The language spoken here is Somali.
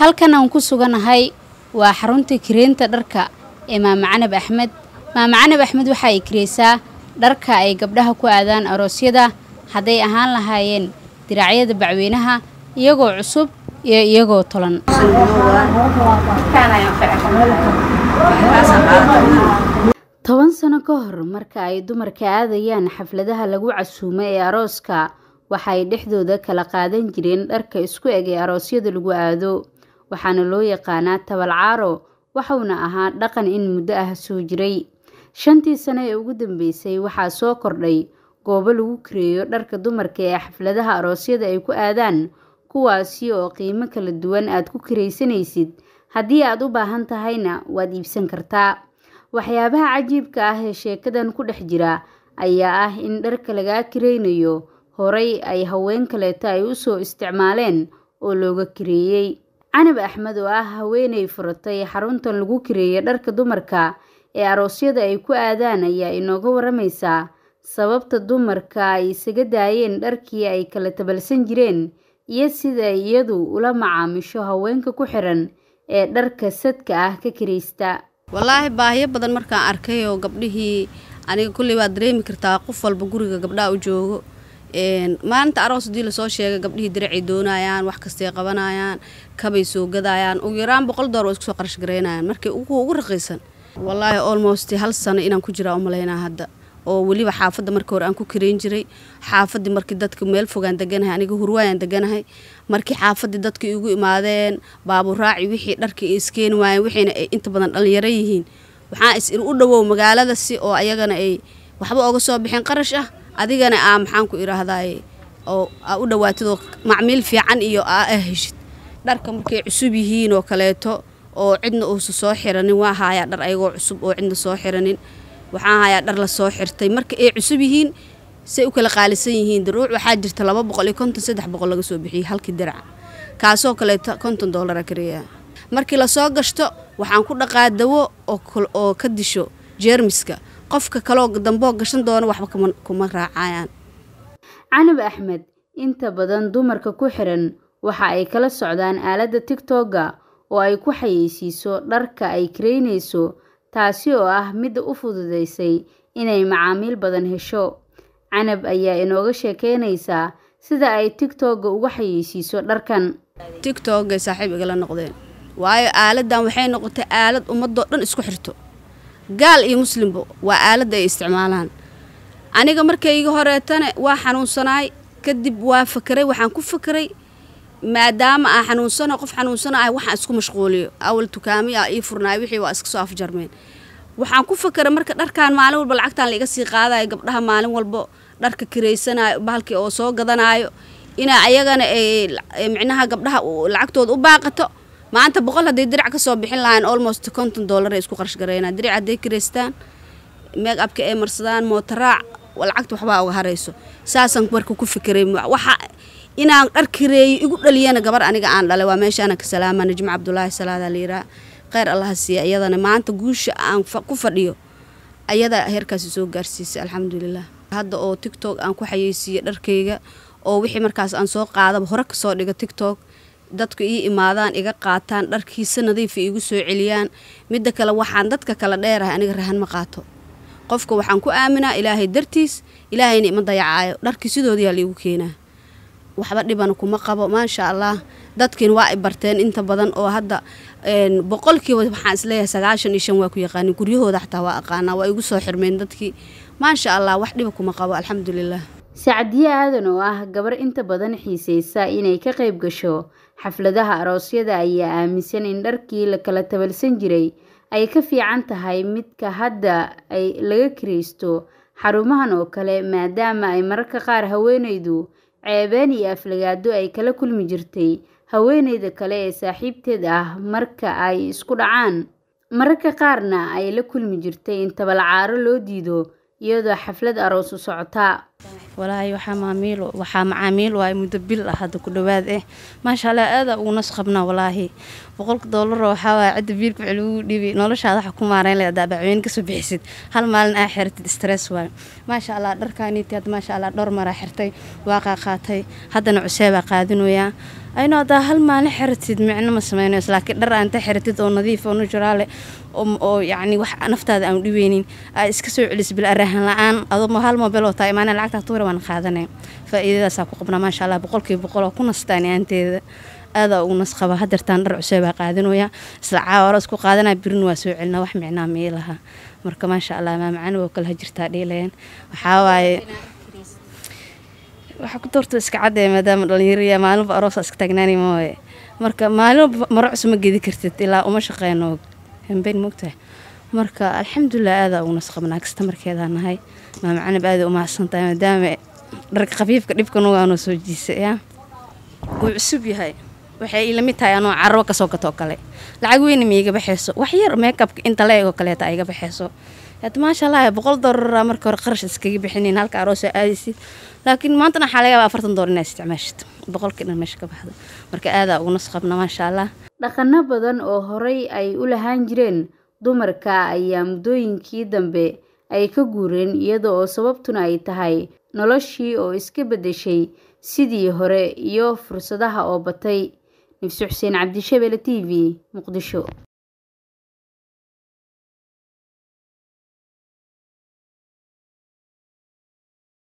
halkan aan ku suganahay waa xarunta kireynta dharka ee maama canab axmed maama canab axmed waxa ay kireysaa dharka ay gabdhaha ku aadaan aroosyada hadday ahaan lahaayeen diraacyada bacweynaha iyagoo cusub iyo iyagoo tolan Maalin ka hor marka ay dumarka aadayaan xafladaha lagu casuumo ee arooska, waxa ay dhexdooda kala qaadan jireen dharka isku eg ee aroosyada lagu aado, waxaana loo yaqaanaa tabalcaaro caaro waxauna ahaa dhaqan in muddo ah soo jiray. Shantii sano ee ugu dambeysay waxaa soo kordhay goobo lagu kireeyo dharka dumarka ee xafladaha aroosyada ay ku aadaan, kuwaasi oo qiimo kala duwan aad ku kiraysanaysid, haddii aad u baahan tahayna waad iibsan kartaa waxyaabaha cajiibka ah ee sheekadan ku dhex jira ayaa ah in dharka lagaa kiraynayo horay ay haween kaleeto ay u soo isticmaaleen oo looga kireeyey canab axmed oo ah haweenay furatay xaruntan lagu kireeyay dharka dumarka ee aroosyada ay ku aadaan ayaa inooga waramaysaa sababta dumarka ay isaga daayeen dharkii ay kala tabalsan jireen iyo sida iyadu ula macaamisho haweenka ku xiran ee dharka sadka ah ka kiraysta wallaahi baahiyo badan markaan arkay oo gabdhihii aniga kulley waa dareemi kartaa qof walba guriga gabdhaha u joogo maalinta aroos hadii lasoo sheega gabdhihii diracay doonayaan wax kastay qabanayaan kabay soo gadayaan ugu yaraan boqol door isku soo qarash garaynayaan markay ugu raqiisan wallaahi olmost hal sano inaan ku jiraa umalayna hadda oo weliba xaafada markii hore aan ku kareyn jiray xaafaddii markii dadka meel fogaan deganahay aniga hurwaayaan deganahay markii xaafaddii dadka igu imaadeen baaburaaci wixii dharkii ay iskeeni waayeen wixiina ay inta badan dhallinyaro yihiin waxaa is u dhowow magaalada oo ayagana ay waxba oga soo bixeen qarash ah adigana aa ah maxaan ku idhaahdaaye oo aa ah u dhowaatidoo macmiil fiican iyo aa ah, ah heshid dharka markay cusub yihiin oo kaleeto oo cidna uusa soo xiranin waa haayaa dhar ayagoo cusub oo cidna soo xiranin waxaan hayaa dhar lasoo xirtay marka ay cusub yihiin say u kala qaalisan yihiin daruuc waxaa jirta laba boqol iyo konton saddex boqol laga soo bixiyey halkii diraca kaasoo kaleeto konton doolara kariyaa markii lasoo gashto waxaan ku dhaqaa dawo oo ka disho jeermiska qofka kaloo damboo gashan doona waxba kuma raacayaan canab axmed inta badan dumarka ku xiran waxa ay kala socdaan aaladda tiktoga oo ay ku xayeysiiso dharka ay karaynayso taasi oo ah midda u fududaysay inay macaamiil badan hesho canab ayaa inooga sheekeynaysaa sida ay tigtooga ugu xayeysiiso dharkan tigtooggay saaxiib igala noqdeen waayo aaladdan waxay noqotay aalad ummaddoo dhan isku xirto gaal iyo muslimbo waa aaladda ay isticmaalaan aniga markayga horeetana waa xanuunsanaay kadib waa fakaray waxaan ku fakaray maadaama aa xanuunsano qof xanuunsano ah waxaan isku mashquuliyo awal tukaamiyaa ii furnaay wixii waa iska soo afjarmeen waxaan ku fakara marka dharkaan maalin walba lacagtaan laiga sii qaadayo gabdhaha maalin walbo dharka kiraysanayo bahalkii oo soo gadanaayo inaa ayagana micnaha gabdhaha lacagtooda u baaqato maanta boqol hadday diric ka soo bixin lahayn olmost konton dollar ay isku qarshgareynaan diric hadday kiraystaan meeg abka ay marsadaan mootaraac lacagta waxbaa uga harayso saasaan marka ku fikiray waxa inaan dharkireeyo igu dhaliyana gabar aniga aan dhalay waa meeshaana ka salaamana jimc cabdulaahi salaada liiraa kheyr allaha siiya iyadana maanta guusha aan ku fadhiyo ayadaa heerkaasi soo gaarsiisay alxamdulilah hadda oo tiktok aan ku xayeysiiyo dharkayga oo wixii markaas aan soo qaadaba hore kasoo dhiga tigtok dadku ii imaadaan iga qaataan dharkiisa nadiifa igu soo celiyaan midda kale waxaan dadka kala dheerahay aniga rahan ma qaato qofka waxaan ku aaminaa ilaahay dartiis ilaahayna ima dayacaayo dharkii sidoodiyaa liigu keenaa waxba dhiban kuma qabo maasha allah dadkiin waa ay barteen inta badan oo hadda boqolkiiba waxaan isleeyahay sagaashan iyo shan waa ku yaqaanin guryahooda xataa waa aqaanaa waa igu soo xirmeen dadkii maasha allah wax dhiba kuma qabo alxamdulilah sacdiye aadan oo ah gabar inta badan xiisaysa inay ka qayb gasho xafladaha aroosyada ayaa aaminsan in dharkii lakala tabalsan jiray ay ka fiican tahay midka hadda ay laga kiraysto xarumahan oo kale maadaama ay mararka qaar haweenaydu ceebeen iyo aflagaado ay kala kulmi jirtay haweeneyda kale ee saaxiibteed ah marka ay isku dhacaan mararka qaarna ay la kulmi jirtay in tabal loo diido iyadoo xaflad aroosu u socota walaahi waxaa maamiil waxaa macaamiil waay muddo bil ah hadda ku dhawaad eh maasha allah aadaa ugu nas qabnaa walaahi boqolka doolaro waxaa waaya cidda biilka wixi lagugu dhiibay noloshaada waxa ku maarayn leed hadaa bacweyne kasoo bixisid hal maalin aa xirtid stress waayo maasha allah dharkaaniiti hadda maasha allah dhowr maraa xirtay waa qaaqaatay haddana cusee qaadinayaa aynu haddaa hal maalin xiratid micno ma sameynayos laakiin dhar aanta xiratid oo nadiif oo nujuraale eh, oo yacni wax naftaada aan dhibeynin aa iska soo celis bil arahan la-aan adoo hal moobeel oo taa imaanaya lacagtaa tuura waan qaadana faa'iidadaasaa ku qabnaa maasha allah boqolkiiba boqoloo ku nastaaniaanteeda aadaa ugu nas qaba hadeertaan dhar cusee baa qaadanoya isla caawaro isku qaadanaa birin waa soo celina wax micnaa mii laha marka maasha allah maamacaan waa kala hajirtaa dhiilayan waxaa waaye waxa ku doorto iska cadee maadaama dhalinyaraya maalinba aroosaa iska taagnaani mooye marka maalinba maro cusub ma gedi kartid ilaa uma shaqeyno hembeyn mogtahay marka alxamdulilah aadaa ugu nasqabnaa kastamarkeedaa nahay maama aaday u mahadsantahay maadaama dharka khafiifka dhibka nugaanoo soo jiisaya wuu cusub yahay waxay iilamid tahay anoo carabo kasoo gatoo kale lacag weyna ma iga baxayso wax yar meekabka inta leegoo kaleeta iga baxayso had maashaallah boqol doolara marka hore qarash iskaga bixinayn halka aroosoo aadaysid laakiin maantana waxaa laga yaaba afartan doolar inaa isticmaashid boqolkii dhan meesha ka baxdo marka aadaa ugu nasqabna maasha allah dhaqano badan oo horay ay u lahaan jireen dumarka ayaa muddooyinkii dambe ay ka guureen iyada oo sababtuna ay tahay noloshii oo iska bedeshay sidii hore iyo fursadaha oo batay nifse xuseen cabdishabeelle t v muqdisho